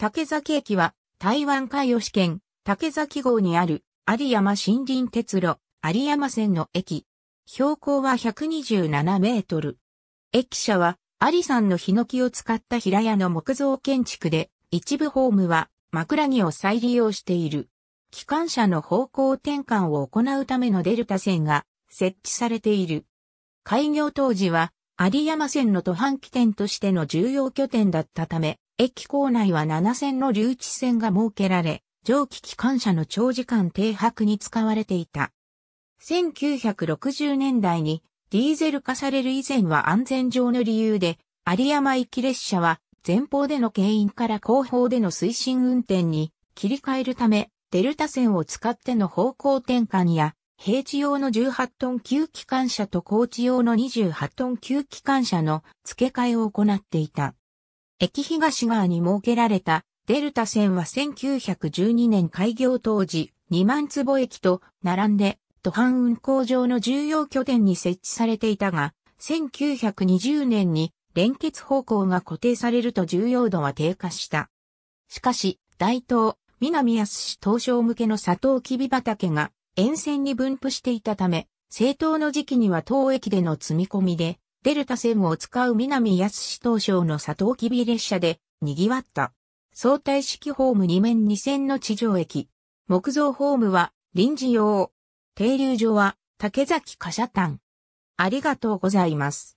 竹崎駅は台湾海予試験竹崎号にある有山森林鉄路有山線の駅。標高は127メートル。駅舎は有山のヒノキを使った平屋の木造建築で、一部ホームは枕木を再利用している。機関車の方向転換を行うためのデルタ線が設置されている。開業当時は有山線の途半起点としての重要拠点だったため、駅構内は7線の留置線が設けられ、蒸気機関車の長時間停泊に使われていた。1960年代にディーゼル化される以前は安全上の理由で、有山行き列車は前方での牽引から後方での推進運転に切り替えるため、デルタ線を使っての方向転換や、平地用の18トン級機関車と高地用の28トン級機関車の付け替えを行っていた。駅東側に設けられたデルタ線は1912年開業当時2万坪駅と並んで都半運行場の重要拠点に設置されていたが、1920年に連結方向が固定されると重要度は低下した。しかし、大東、南安市東証向けの佐藤きび畑が沿線に分布していたため、政党の時期には当駅での積み込みでデルタ線を使う南安市東省の佐藤キビ列車で賑わった。相対式ホーム2面2線の地上駅。木造ホームは臨時用。停留所は竹崎貨車間。ありがとうございます。